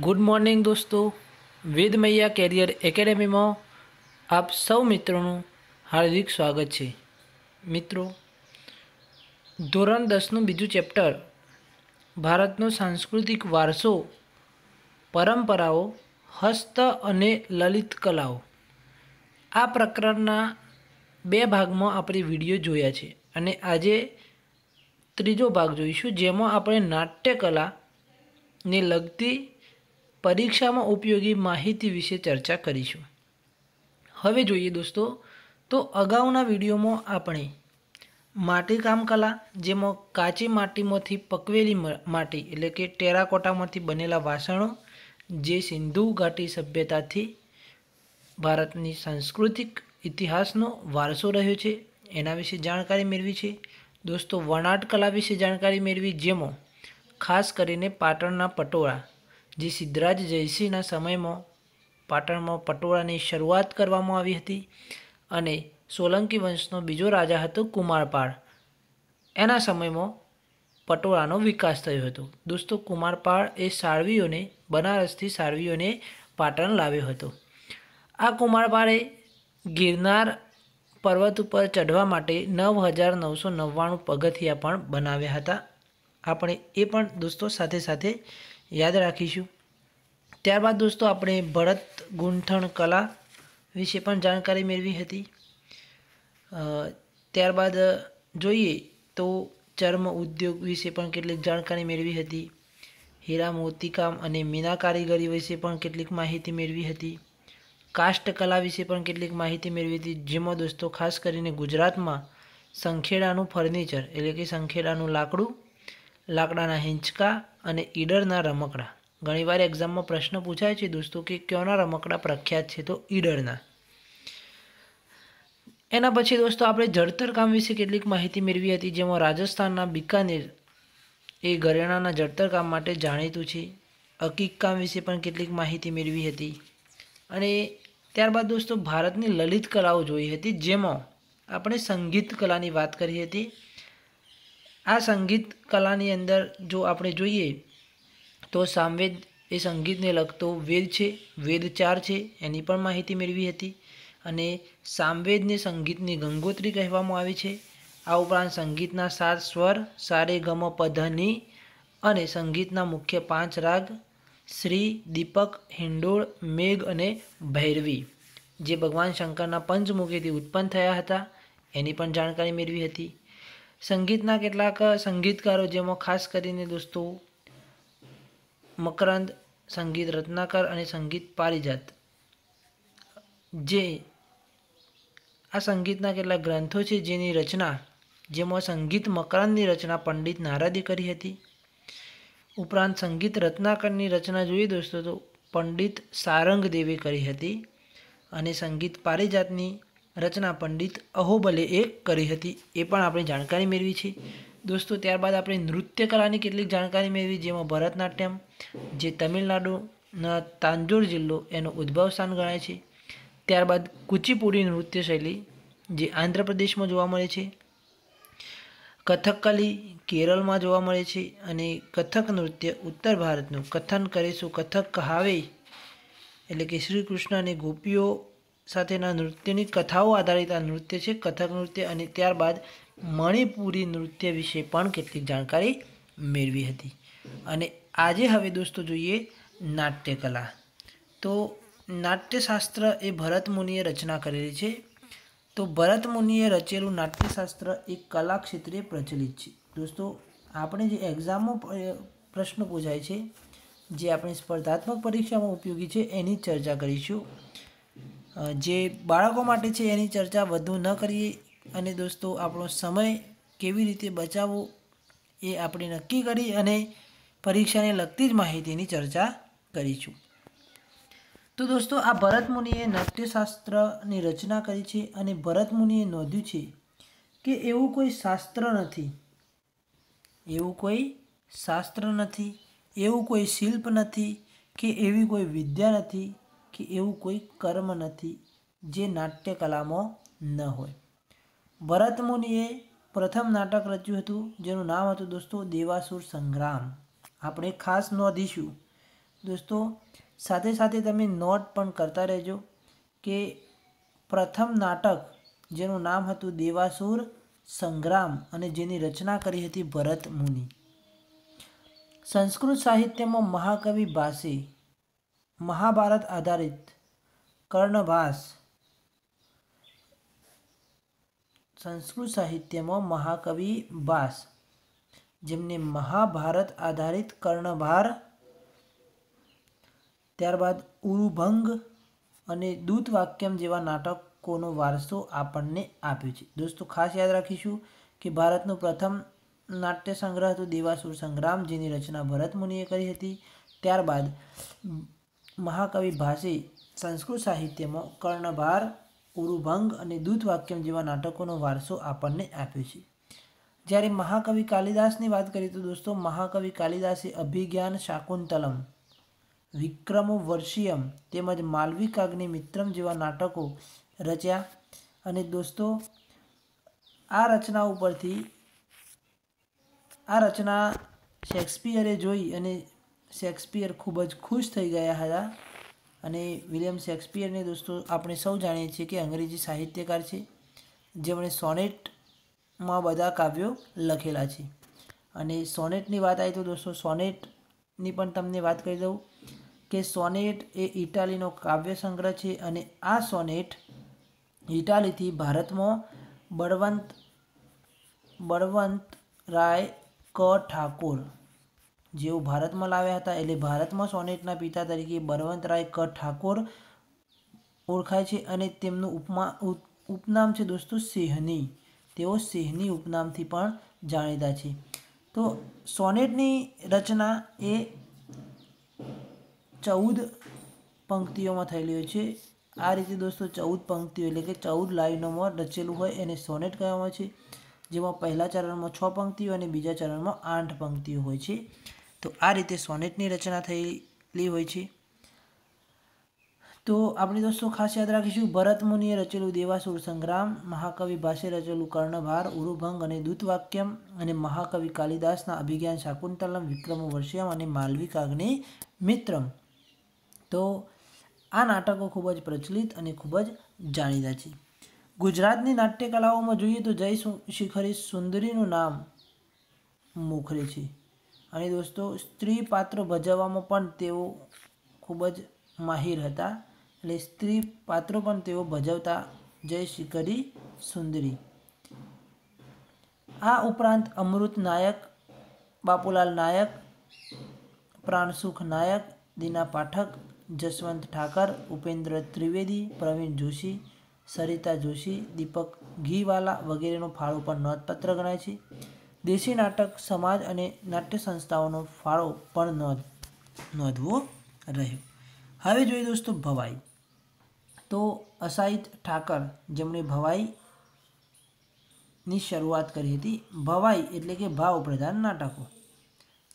good morning દોસ્તો વેદ મૈયા carrier એકેડેમીમાં આપ સૌ મિત્રોનું હાર્દિક સ્વાગત છે મિત્રો ધોરણ દસનું બીજું ચેપ્ટર ભારતનો સાંસ્કૃતિક વારસો પરંપરાઓ હસ્ત અને લલિત કલાઓ આ પ્રકરણના બે ભાગમાં આપણે વિડીયો જોયા છે અને આજે ત્રીજો ભાગ જોઈશું જેમાં આપણે નાટ્યકલાને લગતી પરીક્ષામાં ઉપયોગી માહિતી વિશે ચર્ચા કરીશું હવે જોઈએ દોસ્તો તો અગાઉના વિડીયોમાં આપણે માટીકામ કલા જેમાં કાચી માટીમાંથી પકવેલી માટી એટલે કે ટેરાકોટામાંથી બનેલા વાસણો જે સિંધુ ઘાટી સભ્યતાથી ભારતની સાંસ્કૃતિક ઇતિહાસનો વારસો રહ્યો છે એના વિશે જાણકારી મેળવી છે દોસ્તો વણાટ કલા વિશે જાણકારી મેળવી જેમાં ખાસ કરીને પાટણના પટોળા જે સિદ્ધરાજ જયસિંહના સમયમાં પાટણમાં પટોળાની શરૂઆત કરવામાં આવી હતી અને સોલંકી વંશનો બીજો રાજા હતો કુમારપાળ એના સમયમાં પટોળાનો વિકાસ થયો હતો દોસ્તો કુમારપાળ એ સાળવીઓને બનારસથી સાળવીઓને પાટણ લાવ્યો હતો આ કુમારપાળે ગિરનાર પર્વત ઉપર ચઢવા માટે નવ હજાર નવસો નવ્વાણું પગથિયા પણ બનાવ્યા હતા આપણે એ પણ દોસ્તો સાથે સાથે યાદ રાખીશું ત્યારબાદ દોસ્તો આપણે ભરત ગૂંથણ કલા વિશે પણ જાણકારી મેળવી હતી ત્યારબાદ જોઈએ તો ચર્મ ઉદ્યોગ વિશે પણ કેટલીક જાણકારી મેળવી હતી હીરા મોતીકામ અને મીના કારીગરી વિશે પણ કેટલીક માહિતી મેળવી હતી કાષ્ટ કલા વિશે પણ કેટલીક માહિતી મેળવી હતી જેમાં દોસ્તો ખાસ કરીને ગુજરાતમાં સંખેડાનું ફર્નિચર એટલે કે સંખેડાનું લાકડું લાકડાના હિંચકા અને ઈડરના રમકડા ઘણીવાર એક્ઝામમાં પ્રશ્ન પૂછાય છે દોસ્તો કે કયોના રમકડા પ્રખ્યાત છે તો ઈડરના એના પછી દોસ્તો આપણે જળતર કામ વિશે કેટલીક માહિતી મેળવી હતી જેમાં રાજસ્થાનના બિકાનેર એ ઘરેણાના જળતર કામ માટે જાણીતું છે અકીક કામ વિશે પણ કેટલીક માહિતી મેળવી હતી અને ત્યારબાદ દોસ્તો ભારતની લલિત કલાઓ જોઈ હતી જેમાં આપણે સંગીત કલાની વાત કરી હતી આ સંગીત કલાની અંદર જો આપણે જોઈએ તો સામવેદ એ સંગીતને લગતો વેદ છે વેદ ચાર છે એની પણ માહિતી મેળવી હતી અને સામવેદને સંગીતની ગંગોત્રી કહેવામાં આવે છે આ ઉપરાંત સંગીતના સાત સ્વર સારે ગમ પધની અને સંગીતના મુખ્ય પાંચ રાગ શ્રી દીપક હિંડોળ મેઘ અને ભૈરવી જે ભગવાન શંકરના પંચમુખીથી ઉત્પન્ન થયા હતા એની પણ જાણકારી મેળવી હતી સંગીતના કેટલાક સંગીતકારો જેમાં ખાસ કરીને દોસ્તો મકરંદ સંગીત રત્નાકર અને સંગીત પારિજાત જે આ સંગીતના કેટલાક ગ્રંથો છે જેની રચના જેમાં સંગીત મકરંદની રચના પંડિત નારદે કરી હતી ઉપરાંત સંગીત રત્નાકરની રચના જોઈએ દોસ્તો તો પંડિત સારંગ કરી હતી અને સંગીત પારિજાતની રચના પંડિત અહોબલે એ કરી હતી એ પણ આપણે જાણકારી મેળવી છે દોસ્તો ત્યારબાદ આપણે નૃત્ય કલાની કેટલીક જાણકારી મેળવી જેમાં ભરતનાટ્યમ જે તમિલનાડુના તાંજોર જિલ્લો એનો ઉદ્ભવ સ્થાન ગણાય છે ત્યારબાદ કુચીપુડી નૃત્ય શૈલી જે આંધ્રપ્રદેશમાં જોવા મળે છે કથકકલી કેરળમાં જોવા મળે છે અને કથક નૃત્ય ઉત્તર ભારતનું કથન કરીશું કથક કહાવે એટલે કે શ્રી કૃષ્ણ ગોપીઓ સાથેના નૃત્યની કથાઓ આધારિત આ નૃત્ય છે કથક નૃત્ય અને ત્યારબાદ મણિપુરી નૃત્ય વિશે પણ કેટલીક જાણકારી મેળવી હતી અને આજે હવે દોસ્તો જોઈએ નાટ્યકલા તો નાટ્યશાસ્ત્ર એ ભરત મુનિએ રચના કરેલી છે તો ભરત મુનિએ રચેલું નાટ્યશાસ્ત્ર એ કલા ક્ષેત્રે પ્રચલિત છે દોસ્તો આપણે જે એક્ઝામો પ્રશ્ન પૂછાય છે જે આપણી સ્પર્ધાત્મક પરીક્ષામાં ઉપયોગી છે એની ચર્ચા કરીશું જે બાળકો માટે છે એની ચર્ચા વધુ ન કરીએ અને દોસ્તો આપણો સમય કેવી રીતે બચાવવો એ આપણે નક્કી કરી અને પરીક્ષાને લગતી જ માહિતીની ચર્ચા કરીશું તો દોસ્તો આ ભરતમુનિએ નાટ્યશાસ્ત્રની રચના કરી છે અને ભરતમુનિએ નોંધ્યું છે કે એવું કોઈ શાસ્ત્ર નથી એવું કોઈ શાસ્ત્ર નથી એવું કોઈ શિલ્પ નથી કે એવી કોઈ વિદ્યા નથી કે એવું કોઈ કર્મ નથી જે નાટ્યકલામાં ન હોય ભરતમુનિએ પ્રથમ નાટક રચ્યું હતું જેનું નામ હતું દોસ્તો દેવાસુર સંગ્રામ આપણે ખાસ નોંધીશું દોસ્તો સાથે સાથે તમે નોટ પણ કરતા રહેજો કે પ્રથમ નાટક જેનું નામ હતું દેવાસુર સંગ્રામ અને જેની રચના કરી હતી ભરત મુનિ સંસ્કૃત સાહિત્યમાં મહાકવિ ભાષી મહાભારત આધારિત કર્ણભાસ સંસ્કૃત સાહિત્યમાં મહાકવિ ભાસ જેમને મહાભારત આધારિત કર્ણભાર ત્યારબાદ ઉરુભંગ અને દૂત વાક્યમ જેવા નાટકોનો વારસો આપણને આપ્યો છે દોસ્તો ખાસ યાદ રાખીશું કે ભારતનો પ્રથમ નાટ્ય સંગ્રહ હતો દેવાસુર સંગ્રામ જેની રચના ભરત મુનિએ કરી હતી ત્યારબાદ મહાકવિ ભાષે સંસ્કૃત સાહિત્યમાં કર્ણભાર ઉરુભંગ અને દૂતવાક્યમ જેવા નાટકોનો વારસો આપણને આપ્યો છે જ્યારે મહાકવિ કાલિદાસની વાત કરીએ તો દોસ્તો મહાકવિ કાલિદાસે અભિજ્ઞાન શાકુંતલમ વિક્રમો વર્ષીયમ તેમજ માલવિકાગ્નિ મિત્રમ જેવા નાટકો રચ્યા અને દોસ્તો આ રચના ઉપરથી આ રચના શેક્સપિયરે જોઈ અને શેક્સપિયર ખૂબ જ ખુશ થઈ ગયા હતા અને વિલિયમ શેક્સપિયરને દોસ્તો આપણે સૌ જાણીએ છીએ કે અંગ્રેજી સાહિત્યકાર છે જેમણે સોનેટમાં બધા કાવ્યો લખેલા છે અને સોનેટની વાત આવી તો દોસ્તો સોનેટની પણ તમને વાત કરી દઉં કે સોનેટ એ ઇટાલીનો કાવ્ય સંગ્રહ છે અને આ સોનેટ ઇટાલીથી ભારતમાં બળવંત બળવંત રાય ક ઠાકોર જેઓ ભારતમાં લાવ્યા હતા એટલે ભારતમાં સોનેટના પિતા તરીકે બળવંતરાય ક ઠાકોર ઓળખાય છે અને તેમનું ઉપમા ઉપનામ છે દોસ્તો સિંહની તેઓ સિંહની ઉપનામથી પણ જાણીતા છે તો સોનેટની રચના એ ચૌદ પંક્તિઓમાં થયેલી હોય છે આ રીતે દોસ્તો ચૌદ પંક્તિઓ એટલે કે ચૌદ લાઈનોમાં રચેલું હોય એને સોનેટ કહેવામાં છે જેમાં પહેલા ચરણમાં છ પંક્તિઓ અને બીજા ચરણમાં આઠ પંક્તિઓ હોય છે તો આ રીતે સોનેટની રચના થયેલી હોય છે તો આપણે દોસ્તો ખાસ યાદ રાખીશું ભરત મુનિએ રચેલું દેવાસુર સંગ્રામ મહાકવિ ભાષે રચેલું કર્ણભાર ઉરુભંગ અને દૂતવાક્યમ અને મહાકવિ કાલિદાસના અભિજ્ઞાન શાકુંતલમ વિક્રમ વર્ષિયમ અને માલવિક આગ્ને મિત્રમ તો આ નાટકો ખૂબ જ પ્રચલિત અને ખૂબ જ જાણીતા છે ગુજરાતની નાટ્યકલાઓમાં જોઈએ તો જય શિખરી સુંદરીનું નામ મોખરે છે અને દોસ્તો સ્ત્રી પાત્રો ભજવવામાં પણ તેઓ ખૂબ જ માહિર હતા એટલે સ્ત્રી પાત્રો પણ તેઓ ભજવતા જય શિખરી સુંદરી આ ઉપરાંત અમૃત નાયક બાપુલાલ નાયક પ્રાણસુખ નાયક દીના પાઠક જસવંત ઠાકર ઉપેન્દ્ર ત્રિવેદી પ્રવીણ જોશી સરિતા જોશી દીપક ઘીવાલા વગેરેનો ફાળો પણ નોંધપાત્ર ગણાય છે દેશી નાટક સમાજ અને નાટ્ય સંસ્થાઓનો ફાળો પણ નોંધવો રહ્યો હવે જોઈએ દોસ્તો ભવાઈ તો અસાહિત ઠાકર જેમણે ભવાઈની શરૂઆત કરી હતી ભવાઈ એટલે કે ભાવ પ્રધાન નાટકો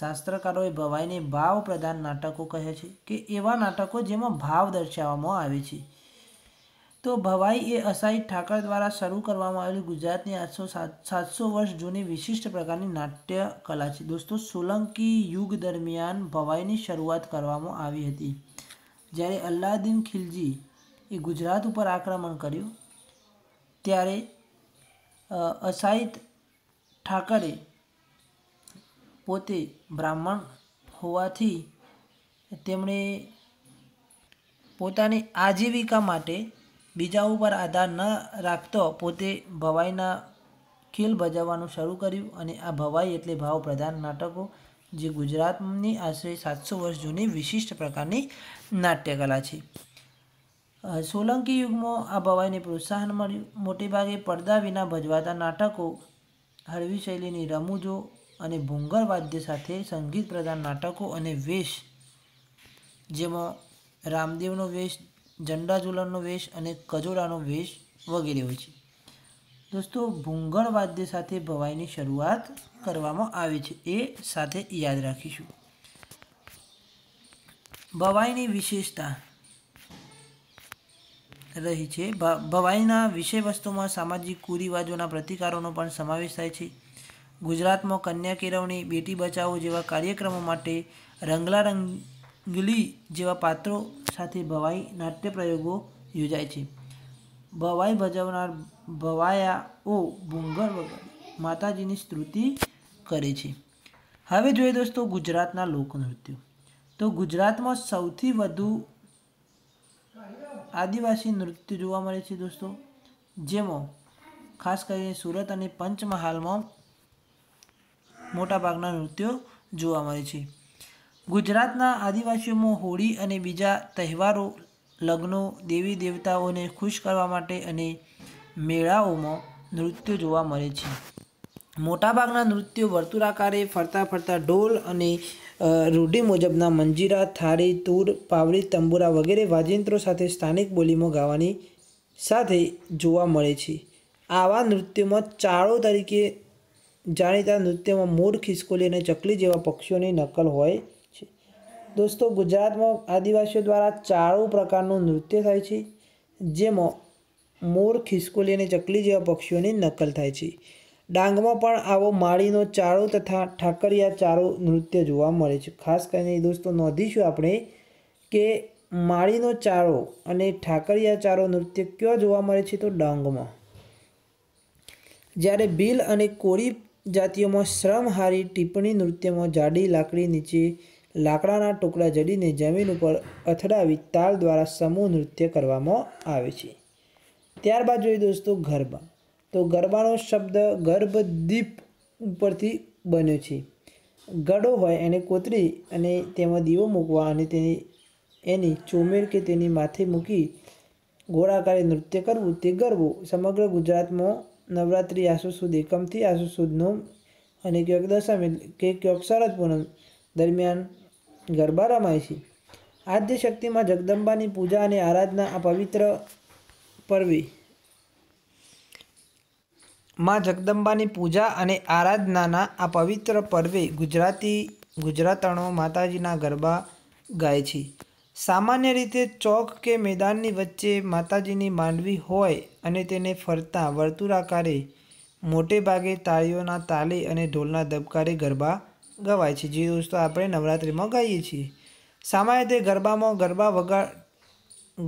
શાસ્ત્રકારોએ ભવાઈને ભાવ પ્રધાન નાટકો કહે છે કે એવા નાટકો જેમાં ભાવ દર્શાવવામાં આવે છે તો ભવાઈ એ અસાઈ ઠાકર દ્વારા શરૂ કરવામાં આવેલી ગુજરાતની આઠસો સાતસો વર્ષ જૂની વિશિષ્ટ પ્રકારની નાટ્ય કલા છે દોસ્તો સોલંકી યુગ દરમિયાન ભવાઈની શરૂઆત કરવામાં આવી હતી જ્યારે અલ્લાદીન ખિલજી એ ગુજરાત ઉપર આક્રમણ કર્યું ત્યારે અસાઈ ઠાકરે પોતે બ્રાહ્મણ હોવાથી તેમણે પોતાની આજીવિકા માટે બીજા ઉપર આધાર ન રાખતો પોતે ભવાઈના ખીલ ભજવવાનું શરૂ કર્યું અને આ ભવાઈ એટલે ભાવ પ્રધાન નાટકો જે ગુજરાતની આશરે સાતસો વર્ષ જૂની વિશિષ્ટ પ્રકારની નાટ્યકલા છે સોલંકી યુગમાં આ ભવાઈને પ્રોત્સાહન મળ્યું મોટેભાગે પડદા વિના ભજવાતા નાટકો હળવી શૈલીની રમૂજો અને ભૂંગર વાદ્ય સાથે સંગીત પ્રધાન નાટકો અને વેશ જેમાં રામદેવનો વેશ જંડા ઝુલનનો વેશ અને કજોડાનો વેશ વગેરે હોય છે દોસ્તો ભૂંગળ વાદ્ય સાથે ભવાઈની શરૂઆત કરવામાં આવે છે એ સાથે યાદ રાખીશું ભવાઈની વિશેષતા રહી છે ભવાઈના વિષય વસ્તુમાં સામાજિક કુરિવાજોના પ્રતિકારોનો પણ સમાવેશ થાય છે ગુજરાતમાં કન્યા કેળવણી બેટી બચાવો જેવા કાર્યક્રમો માટે રંગલા રંગલી જેવા પાત્રો સાથે ભવાઈ નાટ્ય પ્રયોગો યોજાય છે ભવાઈ ભજવનાર ભવાયાઓ ભૂંગળ વગર માતાજીની સ્તુતિ કરે છે હવે જોઈએ દોસ્તો ગુજરાતના લોકનૃત્યો તો ગુજરાતમાં સૌથી વધુ આદિવાસી નૃત્ય જોવા મળે છે દોસ્તો જેમાં ખાસ કરીને સુરત અને પંચમહાલમાં મોટાભાગના નૃત્યો જોવા મળે છે ગુજરાતના આદિવાસીઓમાં હોળી અને બીજા તહેવારો લગ્નો દેવી દેવતાઓને ખુશ કરવા માટે અને મેળાઓમાં નૃત્યો જોવા મળે છે મોટાભાગના નૃત્યો વર્તુળાકારે ફરતા ફરતા ઢોલ અને રૂઢિ મુજબના મંજીરા થાળી તૂર પાવડી તંબુરા વગેરે વાજિંત્રો સાથે સ્થાનિક બોલીમાં ગાવાની સાથે જોવા મળે છે આવા નૃત્યોમાં ચાળો તરીકે જાણીતા નૃત્યમાં મૂળ ખિસકોલી અને ચકલી જેવા પક્ષીઓની નકલ હોય દોસ્તો ગુજરાતમાં આદિવાસીઓ દ્વારા ચારો પ્રકારનું નૃત્ય થાય છે જેમાં મોર ખિસકોલી અને ચકલી જેવા પક્ષીઓની નકલ થાય છે ડાંગમાં પણ આવો માળીનો ચારો તથા ઠાકરિયા ચારો નૃત્ય જોવા મળે છે ખાસ કરીને દોસ્તો નોંધીશું આપણે કે માળીનો ચારો અને ઠાકરિયા ચારો નૃત્ય કયો જોવા મળે છે તો ડાંગમાં જ્યારે ભીલ અને કોળી જાતિઓમાં શ્રમહારી ટિપ્પણી નૃત્યમાં જાડી લાકડી નીચે લાકડાના ટુકડા જડીને જમીન ઉપર અથડાવી તાલ દ્વારા સમૂહ નૃત્ય કરવામાં આવે છે ત્યારબાદ જોઈએ દોસ્તો ગરબા તો ગરબાનો શબ્દ ગર્ભદીપ ઉપરથી બન્યો છે ગડો હોય એને કોતરી અને તેમાં દીવો મૂકવા અને તેની એની ચોમેર કે તેની માથે મૂકી ગોળાકારે નૃત્ય કરવું તે ગરબું સમગ્ર ગુજરાતમાં નવરાત્રિ આસુ સુદ એકમથી આસુ સુદ અને ક્યોક દશમ કે ક્યોક શરદ પૂનમ દરમિયાન ગરબા રમાય છે આદ્ય શક્તિમાં જગદંબાની પૂજા અને આરાધના આ પવિત્ર પર્વે માં જગદંબાની પૂજા અને આરાધનાના આ પવિત્ર પર્વે ગુજરાતી ગુજરાતણો માતાજીના ગરબા ગાય છે સામાન્ય રીતે ચોક કે મેદાનની વચ્ચે માતાજીની માંડવી હોય અને તેને ફરતા વર્તુળાકારે મોટે ભાગે તાળીઓના તાલે અને ઢોલના ધબકારે ગરબા ગવાય છે જે દોસ્તો આપણે નવરાત્રિમાં ગાઈએ છીએ સામાન્ય તે ગરબામાં ગરબા વગાડ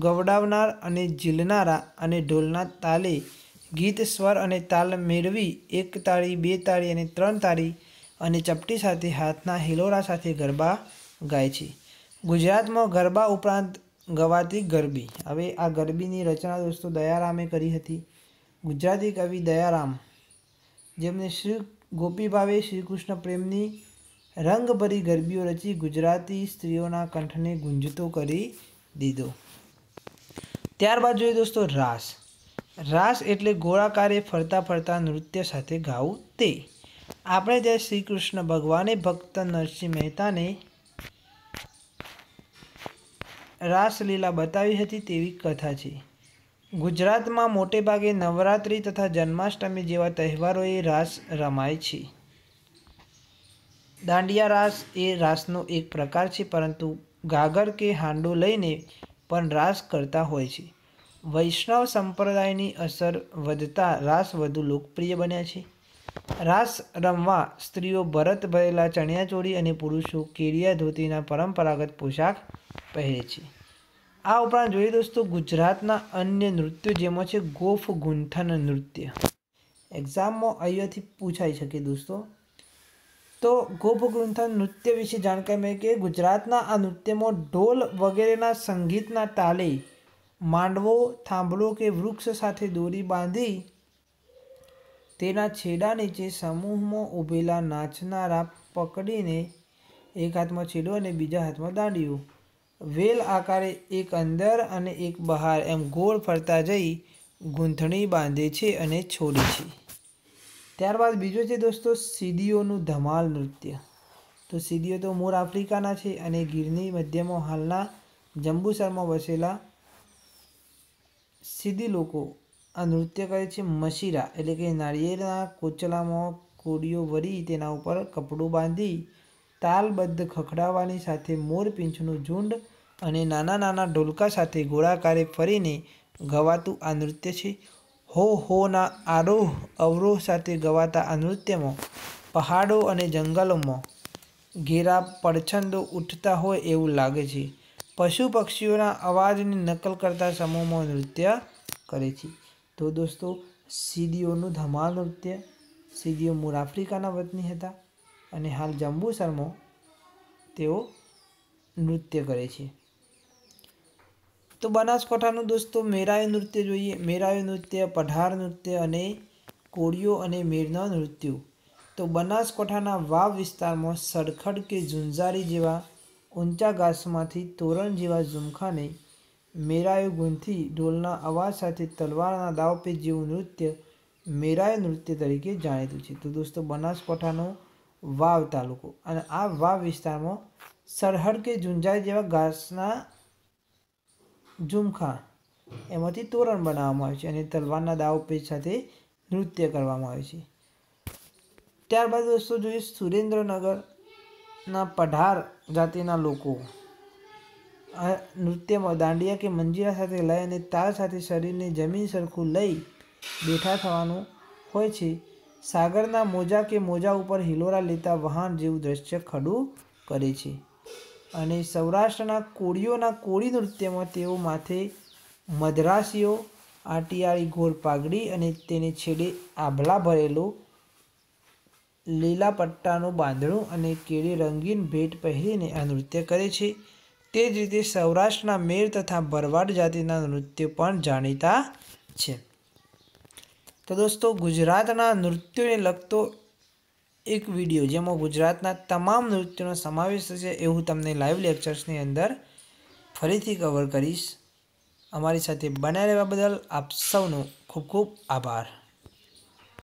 ગવડાવનાર અને ઝીલનારા અને ઢોલના તાલે ગીત સ્વર અને તાલ મેળવી એક તાળી બે તાળી અને ત્રણ તાળી અને ચપટી સાથે હાથના હિલોરા સાથે ગરબા ગાય છે ગુજરાતમાં ગરબા ઉપરાંત ગવાતી ગરબી હવે આ ગરબીની રચના દોસ્તો દયારામે કરી હતી ગુજરાતી કવિ દયારામ જેમને શ્રી ગોપીભાવે શ્રીકૃષ્ણ પ્રેમની રંગભરી ગરબીઓ રચી ગુજરાતી સ્ત્રીઓના કંઠને ગુંજતો કરી દીધો ત્યારબાદ જોઈએ દોસ્તો રાસ રાસ એટલે ગોળાકારે ફરતા ફરતા નૃત્ય સાથે ગાવું તે આપણે જ્યારે શ્રી કૃષ્ણ ભગવાને ભક્ત નરસિંહ મહેતાને રાસલીલા બતાવી હતી તેવી કથા છે ગુજરાતમાં મોટેભાગે નવરાત્રિ તથા જન્માષ્ટમી જેવા તહેવારોએ રાસ રમાય છે દાંડિયા રાસ એ રાસનો એક પ્રકાર છે પરંતુ ગાગર કે હાંડો લઈને પણ રાસ કરતા હોય છે વૈષ્ણવ સંપ્રદાયની અસર વધતા રાસ વધુ લોકપ્રિય બન્યા છે રાસ રમવા સ્ત્રીઓ ભરત ભરેલા ચણિયાચોળી અને પુરુષો કેડિયા ધોતીના પરંપરાગત પોશાક પહેરે છે આ ઉપરાંત જોઈએ દોસ્તો ગુજરાતના અન્ય નૃત્યો જેમાં છે ગોફ ગુંથન નૃત્ય એક્ઝામમાં અહીંયાથી પૂછાઈ શકે દોસ્તો તો ગોપગૃંથન નૃત્ય વિશે જાણકારી મેં કે ગુજરાતના આ નૃત્યમાં ઢોલ વગેરેના સંગીતના તાલે માંડવો થાંભલો કે વૃક્ષ સાથે દોરી બાંધી તેના છેડા નીચે સમૂહમાં ઊભેલા નાચનારા પકડીને એક હાથમાં છેડો અને બીજા હાથમાં દાંડિયું વેલ આકારે એક અંદર અને એક બહાર એમ ગોળ ફરતા જઈ ગૂંથણી બાંધે છે અને છોડે છે ત્યારબાદ બીજો છે દોસ્તો સીડીઓનું ધમાલ નૃત્ય તો સીડીઓ તો મૂળ આફ્રિકાના છે અને ગીરની મધ્યમાં હાલના જંબુસરમાં વસેલા સીધી લોકો આ નૃત્ય કરે છે મશીરા એટલે કે નાળિયેરના કોચલામાં કોડીઓ વળી તેના ઉપર કપડું બાંધી તાલબદ્ધ ખખડાવાની સાથે મોરપીંછનું ઝુંડ અને નાના નાના ઢોલકા સાથે ગોળાકારે ફરીને ગવાતું આ નૃત્ય છે હો હોના આરોહ અવરોહ સાથે ગવાતા આ નૃત્યમાં પહાડો અને જંગલોમાં ઘેરા પડછંદો ઉઠતા હોય એવું લાગે છે પશુ પક્ષીઓના અવાજની નકલ કરતા સમૂહમાં નૃત્ય કરે છે તો દોસ્તો સીદીઓનું ધમાલ નૃત્ય સીદીઓ મૂળ આફ્રિકાના વતની હતા અને હાલ જંબુસરમાં તેઓ નૃત્ય કરે છે તો બનાસકાંઠાનું દોસ્તો મેરાયો નૃત્ય જોઈએ મેરાયો નૃત્ય પઢાર નૃત્ય અને કોળીઓ અને મેરના નૃત્યો તો બનાસકાંઠાના વાવ વિસ્તારમાં સડખડ કે ઝુંઝારી જેવા ઊંચા ઘાસમાંથી તોરણ જેવા ઝુમખાને મેરાયો ગુંથી ઢોલના અવાજ સાથે તલવારના દાવપે જેવું નૃત્ય મેરાય નૃત્ય તરીકે જાણીતું છે તો દોસ્તો બનાસકાંઠાનો વાવ તાલુકો અને આ વાવ વિસ્તારમાં સરહડ કે ઝુંઝાર જેવા ઘાસના ઝુમખા એમાંથી તોરણ બનાવવામાં આવે છે અને તલવારના દાવ પેજ સાથે નૃત્ય કરવામાં આવે છે ત્યારબાદ દોસ્તો જોઈએ સુરેન્દ્રનગરના પઢાર જાતિના લોકો આ નૃત્યમાં દાંડિયા કે મંજીરા સાથે લઈ અને તાર સાથે શરીરને જમીન સરખું લઈ બેઠા થવાનું હોય છે સાગરના મોજા કે મોજા ઉપર હિલોરા લેતા વહાણ જેવું દ્રશ્ય ખડું કરે છે અને સૌરાષ્ટ્રના કોળીઓના કોળી નૃત્યમાં તેઓ માથે મદ્રાસીઓ આટિયાળી ઘોર પાઘડી અને તેને છેડે આભલા ભરેલું લીલા પટ્ટાનું બાંધણું અને કેળી રંગીન ભેટ પહેરીને આ નૃત્ય કરે છે તે જ રીતે સૌરાષ્ટ્રના મેર તથા ભરવાડ જાતિના નૃત્ય પણ જાણીતા છે તો દોસ્તો ગુજરાતના નૃત્યોને લગતો એક વિડીયો જેમાં ગુજરાતના તમામ નૃત્યોનો સમાવેશ થશે એવું તમને લાઈવ લેક્ચર્સની અંદર ફરીથી કવર કરીશ અમારી સાથે બન્યા રહેવા બદલ આપ સૌનો ખૂબ ખૂબ આભાર